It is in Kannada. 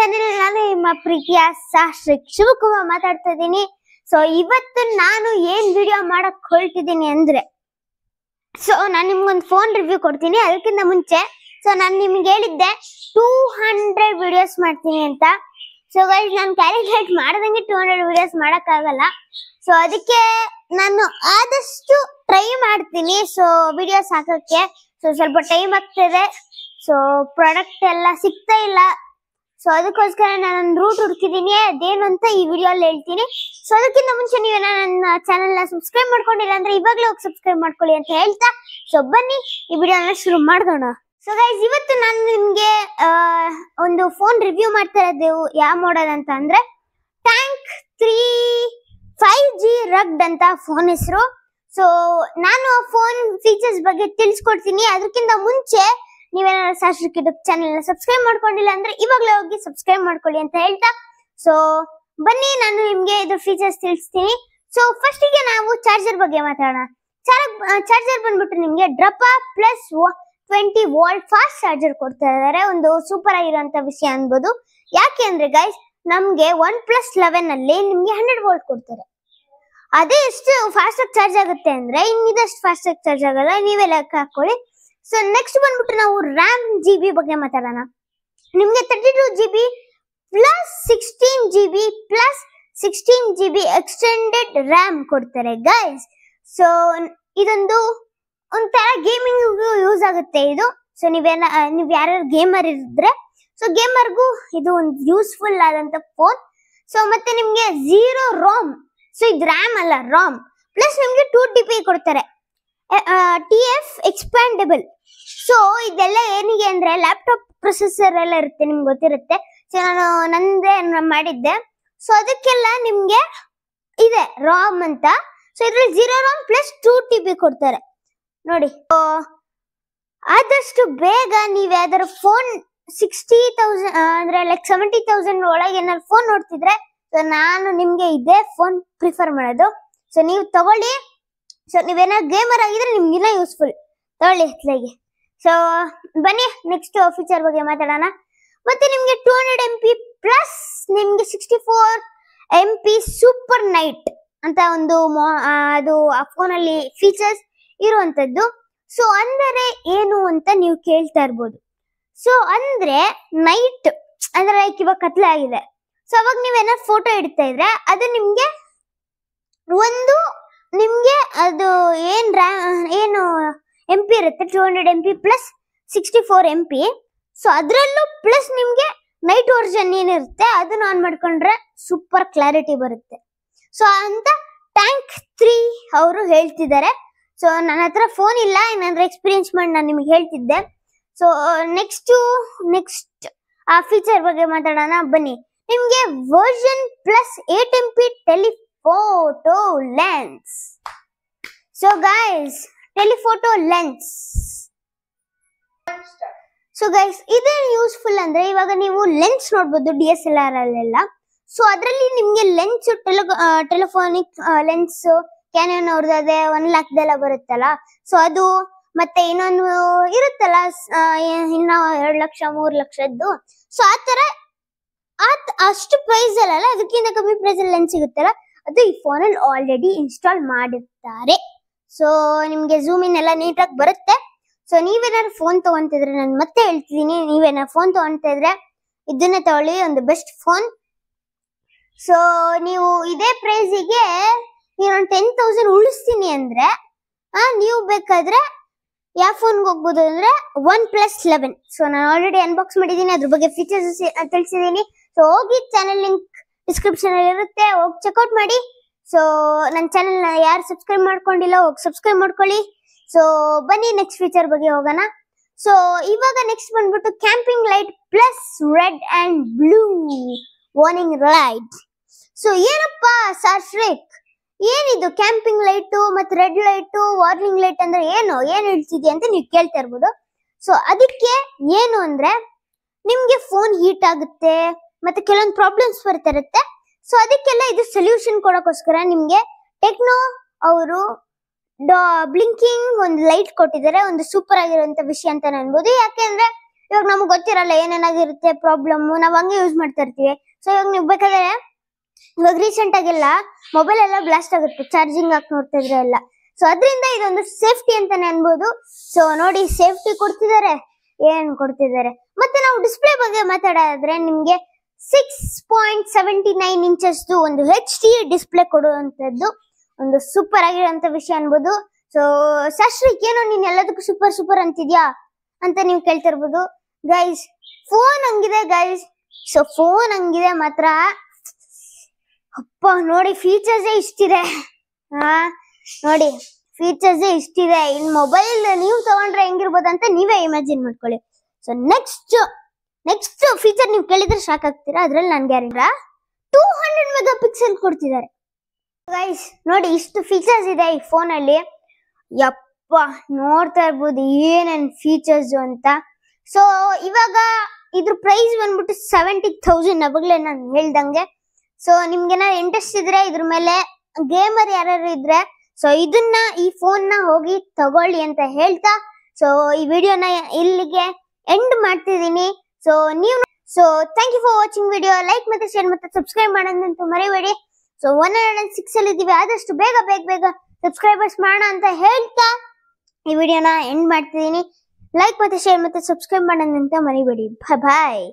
ಚಾನೆಲ್ ನಾನು ನಿಮ್ಮ ಪ್ರೀತಿಯ ಸಾಶ್ರಿಕ್ ಶಿವಕುಮಾರ್ ಮಾತಾಡ್ತಾ ಇದ್ದೀನಿ ಸೊ ಇವತ್ತು ನಾನು ಏನ್ ವಿಡಿಯೋ ಮಾಡಕ್ ಹೊರಟಿದ್ದೀನಿ ಅಂದ್ರೆ ಸೊ ನಾನು ನಿಮ್ಗೊಂದು ಫೋನ್ ರಿವ್ಯೂ ಕೊಡ್ತೀನಿ ಅದಕ್ಕಿಂತ ಮುಂಚೆ ಸೊ ನಾನು ನಿಮ್ಗೆ ಹೇಳಿದ್ದೆ ಟೂ ಹಂಡ್ರೆಡ್ ವಿಡಿಯೋಸ್ ಮಾಡ್ತೀನಿ ಅಂತ ಸೊ ನಾನು ಕ್ಯಾಲ್ಕುಲೇಟ್ ಮಾಡ್ದಂಗೆ ಟೂ ಹಂಡ್ರೆಡ್ ವಿಡಿಯೋಸ್ ಆಗಲ್ಲ ಸೊ ಅದಕ್ಕೆ ನಾನು ಆದಷ್ಟು ಟ್ರೈ ಮಾಡ್ತೀನಿ ಸೊ ವಿಡಿಯೋಸ್ ಹಾಕೋಕ್ಕೆ ಸೊ ಸ್ವಲ್ಪ ಟೈಮ್ ಆಗ್ತಿದೆ ಸೊ ಪ್ರಾಡಕ್ಟ್ ಎಲ್ಲ ಸಿಗ್ತಾ ಇಲ್ಲ ಸೊ ಅದಕ್ಕೋಸ್ಕರ ನಾನು ರೂಟ್ ಹುಡುಕಿದ್ದೀನಿ ಅದೇನು ಅಂತ ಈ ವಿಡಿಯೋ ಅಲ್ಲಿ ಹೇಳ್ತೀನಿ ಸೊ ಅದಕ್ಕಿಂತ ಮುಂಚೆ ನೀವು ನನ್ನ ಚಾನೆಲ್ ನ ಸಬ್ಸ್ಕ್ರೈಬ್ ಮಾಡ್ಕೊಂಡಿಲ್ಲ ಅಂದ್ರೆ ಇವಾಗಲೂ ಹೋಗಿ ಸಬ್ಸ್ಕ್ರೈಬ್ ಮಾಡ್ಕೊಳ್ಳಿ ಅಂತ ಹೇಳ್ತಾ ಸೊ ಬನ್ನಿ ಈ ವಿಡಿಯೋನ ಶುರು ಮಾಡೋಣ ಸೊ ಗೈಸ್ ಇವತ್ತು ನಾನು ನಿಮ್ಗೆ ಒಂದು ಫೋನ್ ರಿವ್ಯೂ ಮಾಡ್ತಾ ಇರೋದು ಯಾವ ಮಾಡಲ್ ಅಂತ ಅಂದ್ರೆ Tank three five G rugged ಅಂತ ಫೋನ್ ಹೆಸರು ಸೊ ನಾನು ಫೋನ್ ಫೀಚರ್ಸ್ ಬಗ್ಗೆ ತಿಳಿಸ್ಕೊಡ್ತೀನಿ ಅದಕ್ಕಿಂತ ಮುಂಚೆ ನೀವೇನಾದ್ರು ಶಾಸ್ತ್ರ ಯೂಟ್ಯೂಬ್ ಚಾನೆಲ್ ಸಬ್ಸ್ಕ್ರೈಬ್ ಮಾಡ್ಕೊಂಡಿಲ್ಲ ಅಂದ್ರೆ ಇವಾಗಲೇ ಹೋಗಿ ಸಬ್ಸ್ಕ್ರೈಬ್ ಮಾಡ್ಕೊಳ್ಳಿ ಅಂತ ಹೇಳ್ತಾ ಸೊ ಬನ್ನಿ ನಾನು ನಿಮ್ಗೆ ಇದು ಫೀಚರ್ಸ್ ತಿಳಿಸ್ತೀನಿ ಸೊ ಫಸ್ಟ್ ಗೆ ನಾವು ಚಾರ್ಜರ್ ಬಗ್ಗೆ ಮಾತಾಡೋಣ ಚಾರ್ಜರ್ ಬಂದ್ಬಿಟ್ಟು ನಿಮ್ಗೆ ಡ್ರಪ್ plus twenty volt fast charger ಕೊಡ್ತಾ ಇದಾರೆ ಒಂದು ಸೂಪರ್ ಆಗಿರುವಂತ ವಿಷಯ ಅನ್ಬೋದು ಯಾಕೆ ಅಂದ್ರೆ ಗೈಸ್ ನಮ್ಗೆ ಒನ್ ಪ್ಲಸ್ ಲೆವೆನ್ ಅಲ್ಲಿ ನಿಮ್ಗೆ ಹಂಡ್ರೆಡ್ ವೋಲ್ಟ್ ಕೊಡ್ತಾರೆ ಅದೇ ಎಷ್ಟು ಫಾಸ್ಟ್ ಆಗಿ ಚಾರ್ಜ್ ಆಗುತ್ತೆ ಅಂದ್ರೆ ಇನ್ನಿದಷ್ಟು ಫಾಸ್ಟ್ ಆಗಿ ಚಾರ್ಜ್ ಆಗಲ್ಲ ನೀವೇ ಲೆಕ್ಕ ಹಾಕೊಳ್ಳಿ ಸೊ ನೆಕ್ಸ್ಟ್ ಬಂದ್ಬಿಟ್ಟು ನಾವು ರ್ಯಾಮ್ ಜಿ ಬಿ ಬಗ್ಗೆ ಮಾತಾಡೋಣ ನಿಮ್ಗೆ thirty two G B plus sixteen G B plus sixteen G B extended RAM ಕೊಡ್ತಾರೆ ಗೈಸ್ ಸೊ ಇದೊಂದು ಒಂಥರ ಗೇಮಿಂಗ್ ಯೂಸ್ ಆಗುತ್ತೆ ಇದು ಸೊ ನೀವೇನ ನೀವು ಯಾರು ಗೇಮರ್ ಇದ್ರೆ ಸೊ ಗೇಮರ್ಗೂ ಇದು ಒಂದು ಯೂಸ್ಫುಲ್ ಆದಂತ ಫೋನ್ ಸೊ ಮತ್ತೆ ನಿಮಗೆ ಝೀರೋ ರೋಮ್ ಸೊ ಇದು ರ್ಯಾಮ್ ಅಲ್ಲ ರಾಮ್ ಪ್ಲಸ್ ನಿಮಗೆ ಟೂ ಟಿ ಪಿ ಕೊಡ್ತಾರೆ ಟಿ ಎಫ್ ಎಕ್ಸ್ಪ್ಯಾಂಡೆಬಲ್ ಸೊ ಇದೆಲ್ಲ ಏನಿಗೆ ಅಂದ್ರೆ ಲ್ಯಾಪ್ಟಾಪ್ ಪ್ರೊಸೆಸರ್ ಎಲ್ಲ ಇರುತ್ತೆ ನಿಮ್ಗೆ ಗೊತ್ತಿರುತ್ತೆ ಸೊ ನಾನು ನಂದೇ ಮಾಡಿದ್ದೆ ಸೊ ಅದಕ್ಕೆಲ್ಲ ನಿಮ್ಗೆ ಇದೆ ರಾಮ್ ಅಂತ ಸೊ ಇದ್ರಲ್ಲಿ zero RAM plus two T B ಕೊಡ್ತಾರೆ ನೋಡಿ ಆದಷ್ಟು ಬೇಗ ನೀವು ಯಾವ್ದಾದ್ರು ಫೋನ್ ಸಿಕ್ಸ್ಟಿ ತೌಸಂಡ್ ಅಂದ್ರೆ ಲೈಕ್ ಸೆವೆಂಟಿ ತೌಸಂಡ್ ಒಳಗೆ ಏನಾದ್ರು ಫೋನ್ ನೋಡ್ತಿದ್ರೆ ಸೊ ನಾನು ನಿಮ್ಗೆ ಇದೇ ಫೋನ್ ಪ್ರಿಫರ್ ಮಾಡೋದು ಸೊ ನೀವು ತಗೊಳ್ಳಿ ಸೊ ನೀವೇನಾದ್ರು ಗೇಮರ್ ಆಗಿದ್ರೆ ನಿಮ್ಗೆ ಯೂಸ್ಫುಲ್ ತಗೊಳ್ಳಿ ಎತ್ಲಾಗಿ ಸೊ ಬನ್ನಿ ನೆಕ್ಸ್ಟ್ ಫೀಚರ್ ಬಗ್ಗೆ ಮಾತಾಡೋಣ ಮತ್ತೆ ನಿಮ್ಗೆ two hundred M P plus ನಿಮ್ಗೆ sixty four M P super night ಅಂತ ಒಂದು ಅದು ಆ ಅಲ್ಲಿ ಫೀಚರ್ಸ್ ಇರುವಂತದ್ದು ಸೊ ಅಂದರೆ ಏನು ಅಂತ ನೀವು ಕೇಳ್ತಾ ಇರ್ಬೋದು ಸೊ ಅಂದ್ರೆ ನೈಟ್ ಅಂದ್ರೆ ಲೈಕ್ ಇವಾಗ ಕತ್ಲೆ ಆಗಿದೆ ಸೊ ಅವಾಗ ನೀವೇನ ಫೋಟೋ ಇಡ್ತಾ ಇದ್ರೆ ಅದು ನಿಮ್ಗೆ ಒಂದು ನಿಮ್ಗೆ ಅದು ಏನ್ ಏನು ಎಂ ಪಿ ಇರುತ್ತೆ two hundred M P plus sixty four M P so ಅದರಲ್ಲೂ ಪ್ಲಸ್ ನಿಮಗೆ ನೈಟ್ ವರ್ಜನ್ ಏನಿರುತ್ತೆ ಅದನ್ನ ಆನ್ ಮಾಡ್ಕೊಂಡ್ರೆ ಸೂಪರ್ ಕ್ಲಾರಿಟಿ ಬರುತ್ತೆ ಸೊ ಅಂತ ಟ್ಯಾಂಕ್ ತ್ರೀ ಅವರು ಹೇಳ್ತಿದ್ದಾರೆ ಸೊ ನನ್ನ ಹತ್ರ ಫೋನ್ ಇಲ್ಲ ಏನಂದ್ರೆ ಎಕ್ಸ್ಪೀರಿಯನ್ಸ್ ಮಾಡಿ ನಾನು ನಿಮ್ಗೆ ಹೇಳ್ತಿದ್ದೆ ಸೊ ನೆಕ್ಸ್ಟ್ ನೆಕ್ಸ್ಟ್ ಆ ಫೀಚರ್ ಬಗ್ಗೆ ಮಾತಾಡೋಣ ಬನ್ನಿ ನಿಮ್ಗೆ version plus eight M P telephoto lens so guys telephoto lens so guys ಇದೇನು ಯೂಸ್ಫುಲ್ ಅಂದ್ರೆ ಇವಾಗ ನೀವು ಲೆನ್ಸ್ ನೋಡ್ಬೋದು ಡಿ ಎಸ್ ಎಲ್ ಆರ್ ಅಲ್ಲೆಲ್ಲ ಸೊ ಅದರಲ್ಲಿ ನಿಮಗೆ ಲೆನ್ಸ್ ಟೆಲಿಫೋನಿಕ್ ಲೆನ್ಸ್ ಅವ್ರದ್ದು ಅದೇ ಒನ್ ಲ್ಯಾಕ್ದೆಲ್ಲ ಬರುತ್ತಲ್ಲ ಸೊ ಅದು ಮತ್ತೆ ಇನ್ನೊಂದು ಇರುತ್ತಲ್ಲ ಇನ್ನ ಎರಡು ಲಕ್ಷ ಮೂರು ಲಕ್ಷದ್ದು ಸೊ ಆ ಆತರ ಅಷ್ಟು ಪ್ರೈಸ್ ಅಲ್ಲ ಅದಕ್ಕಿಂತ ಕಮ್ಮಿ ಪ್ರೈಸ್ ಅಲ್ಲಿ ಲೆನ್ಸ್ ಸಿಗುತ್ತಲ್ಲ ಅದು ಈ ಅಲ್ಲಿ ಆಲ್ರೆಡಿ ಇನ್ಸ್ಟಾಲ್ ಮಾಡಿರ್ತಾರೆ ಸೊ ನಿಮ್ಗೆ ಝೂಮ್ ಇನ್ ಎಲ್ಲ ನೀಟಾಗಿ ಬರುತ್ತೆ ಸೊ ನೀವೇನಾದ್ರು ಫೋನ್ ತಗೊಂತಿದ್ರೆ ನಾನು ಮತ್ತೆ ಹೇಳ್ತಿದೀನಿ ನೀವೇನಾದ್ರು ಫೋನ್ ತಗೊಂತಿದ್ರೆ ಇದನ್ನ ತಗೊಳ್ಳಿ ಒಂದು ಬೆಸ್ಟ್ ಫೋನ್ ಸೊ ನೀವು ಇದೇ ಪ್ರೈಸಿಗೆ ನೀವು ಟೆನ್ ತೌಸಂಡ್ ಉಳಿಸ್ತೀನಿ ಅಂದ್ರೆ ಆ ನೀವು ಬೇಕಾದ್ರೆ ಯಾವ ಫೋನ್ಗೆ ಹೋಗ್ಬೋದು ಅಂದ್ರೆ ಒನ್ ಪ್ಲಸ್ ಲೆವೆನ್ ಸೊ ನಾನು ಆಲ್ರೆಡಿ ಅನ್ಬಾಕ್ಸ್ ಮಾಡಿದೀನಿ ಅದ್ರ ಬಗ್ಗೆ ಫೀಚರ್ಸ್ ತಿಳಿಸಿದ್ದೀನಿ ಸೊ ಹೋಗಿ ಚಾನೆಲ್ ಲಿಂಕ್ ಡಿಸ್ಕ್ರಿಪ್ಷನ್ ಅಲ್ಲಿ ಇರುತ್ತೆ ಹೋಗಿ ಚೆಕ್ಔಟ್ ಮಾಡಿ ಸೊ ನನ್ನ ನ ಯಾರು ಸಬ್ಸ್ಕ್ರೈಬ್ ಮಾಡ್ಕೊಂಡಿಲ್ಲ ಹೋಗಿ ಸಬ್ಸ್ಕ್ರೈಬ್ ಮಾಡ್ಕೊಳ್ಳಿ ಸೊ ಬನ್ನಿ ನೆಕ್ಸ್ಟ್ ಫೀಚರ್ ಬಗ್ಗೆ ಹೋಗೋಣ ಸೊ ಇವಾಗ ನೆಕ್ಸ್ಟ್ ಬಂದ್ಬಿಟ್ಟು camping light plus red and blue warning light so ಏನಪ್ಪ ಸಾಶ್ರೇಕ್ ಏನಿದು ಕ್ಯಾಂಪಿಂಗ್ ಲೈಟ್ ಮತ್ತೆ ರೆಡ್ ಲೈಟ್ ವಾರ್ನಿಂಗ್ ಲೈಟ್ ಅಂದ್ರೆ ಏನು ಏನು ಹೇಳ್ತಿದೆ ಅಂತ ನೀವು ಕೇಳ್ತಾ ಇರ್ಬೋದು ಸೊ ಅದಕ್ಕೆ ಏನು ಅಂದ್ರೆ ನಿಮ್ಗೆ ಫೋನ್ ಹೀಟ್ ಆಗುತ್ತೆ ಮತ್ತೆ ಕೆಲವೊಂದು ಪ್ರಾಬ್ಲಮ್ಸ್ ಬರ್ತಿರುತ್ತೆ ಸೊ ಅದಕ್ಕೆಲ್ಲ ಇದು ಸೊಲ್ಯೂಷನ್ ಕೊಡೋಕ್ಕೋಸ್ಕರ ನಿಮ್ಗೆ ಟೆಕ್ನೋ ಅವರು ಬ್ಲಿಂಕಿಂಗ್ ಒಂದು ಲೈಟ್ ಕೊಟ್ಟಿದ್ದಾರೆ ಒಂದು ಸೂಪರ್ ಆಗಿರುವಂತ ವಿಷಯ ಅಂತ ಅನ್ಬೋದು ಯಾಕೆಂದ್ರೆ ಇವಾಗ ನಮ್ಗೆ ಗೊತ್ತಿರಲ್ಲ ಏನೇನಾಗಿರುತ್ತೆ ಪ್ರಾಬ್ಲಮ್ ನಾವ್ ಹಂಗೆ ಯೂಸ್ ಮಾಡ್ತಾ ಇರ್ತೀವಿ ಸೊ ಇವಾಗ ನೀವು ಬೇಕಾದ್ರೆ ಇವಾಗ ರೀಸೆಂಟ್ ಆಗಿಲ್ಲ ಮೊಬೈಲ್ ಎಲ್ಲ ಬ್ಲಾಸ್ಟ್ ಆಗುತ್ತೆ ಚಾರ್ಜಿಂಗ್ ಹಾಕಿ ನೋಡ್ತಿದ್ರೆ ಎಲ್ಲ ಸೊ ಅದರಿಂದ ಇದೊಂದು ಸೇಫ್ಟಿ ಅಂತಾನೆ ಅನ್ಬೋದು ಸೊ ನೋಡಿ ಸೇಫ್ಟಿ ಕೊಡ್ತಿದ್ದಾರೆ ಏನ್ ಕೊಡ್ತಿದ್ದಾರೆ ಮತ್ತೆ ನಾವು ಡಿಸ್ಪ್ಲೇ ಬಗ್ಗೆ ಮಾತಾಡಾದ್ರೆ ನಿಮ್ಗೆ six point seventy nine inches ಒಂದು ಹೆಚ್ ಡಿ ಡಿಸ್ಪ್ಲೇ ಕೊಡುವಂತದ್ದು ಒಂದು ಸೂಪರ್ ಆಗಿರುವಂತ ವಿಷಯ ಅನ್ಬೋದು ಸೊ ಸಶ್ರಿಕ್ ಏನೋ ನೀನ್ ಎಲ್ಲದಕ್ಕೂ ಸೂಪರ್ ಸೂಪರ್ ಅಂತಿದ್ಯಾ ಅಂತ ನೀವು ಕೇಳ್ತಿರ್ಬೋದು ಗೈಸ್ ಫೋನ್ ಹಂಗಿದೆ ಗೈಸ್ ಸೊ ಫೋನ್ ಹಂಗಿದೆ ಮಾತ್ರ ಅಪ್ಪ ನೋಡಿ ಫೀಚರ್ಸೇ ಇಷ್ಟಿದೆ ಹಾ ನೋಡಿ ಫೀಚರ್ಸೇ ಇಷ್ಟಿದೆ ಇನ್ ಮೊಬೈಲ್ ನೀವು ತಗೊಂಡ್ರೆ ಹೆಂಗಿರ್ಬೋದು ಅಂತ ನೀವೇ ಇಮ್ಯಾಜಿನ್ ಮಾಡ್ಕೊಳ್ಳಿ ಸೊ ನೆಕ್ಸ್ಟ್ ನೆಕ್ಸ್ಟ್ ಫೀಚರ್ ನೀವು ಕೇಳಿದ್ರೆ ಶಾಕ್ ಆಗ್ತೀರಾ ಅದ್ರಲ್ಲಿ ನಾನು guarantee two hundred megapixel ಕೊಡ್ತಿದ್ದಾರೆ ಗೈಸ್ ನೋಡಿ ಇಷ್ಟು ಫೀಚರ್ಸ್ ಇದೆ ಈ ಫೋನ್ ಅಲ್ಲಿ ಯಪ್ಪ ನೋಡ್ತಾ ಇರ್ಬೋದು ಏನೇನ್ ಫೀಚರ್ಸ್ ಅಂತ ಸೊ ಇವಾಗ ಇದ್ರ ಪ್ರೈಸ್ ಬಂದ್ಬಿಟ್ಟು ಸೆವೆಂಟಿ ತೌಸಂಡ್ ಅವಾಗಲೇ ನಾನು ಹೇಳ್ದಂಗೆ ಸೊ ನಿಮ್ಗೇನಾದ್ರು ಇಂಟ್ರೆಸ್ಟ್ ಇದ್ರೆ ಇದ್ರ ಮೇಲೆ ಗೇಮರ್ ಯಾರು ಇದ್ರೆ ಸೊ ಇದನ್ನ ಈ ಫೋನ್ ನ ಹೋಗಿ ತಗೊಳ್ಳಿ ಅಂತ ಹೇಳ್ತಾ ಸೊ ಈ ವಿಡಿಯೋನ ಇಲ್ಲಿಗೆ ಎಂಡ್ ಮಾಡ್ತಿದ್ದೀನಿ ಸೊ ನೀವು so thank you for watching video like ಮತ್ತೆ ಶೇರ್ ಮತ್ತೆ ಸಬ್ಸ್ಕ್ರೈಬ್ ಮಾಡೋದಂತೂ ಮರಿಬೇಡಿ ಸೊ ಒನ್ ಹಂಡ್ರೆಡ್ ಸಿಕ್ಸ್ ಅಲ್ಲಿ ಇದೀವಿ ಆದಷ್ಟು ಬೇಗ ಬೇಗ ಬೇಗ ಸಬ್ಸ್ಕ್ರೈಬರ್ಸ್ ಮಾಡೋಣ ಅಂತ ಹೇಳ್ತಾ ಈ ವಿಡಿಯೋನ ಎಂಡ್ ಮಾಡ್ತಿದ್ದೀನಿ ಲೈಕ್ ಮತ್ತೆ ಶೇರ್ ಮತ್ತೆ ಸಬ್ಸ್ಕ್ರೈಬ್ ಮಾಡೋದಂತ ಮರಿಬೇಡಿ ಬಾಯ್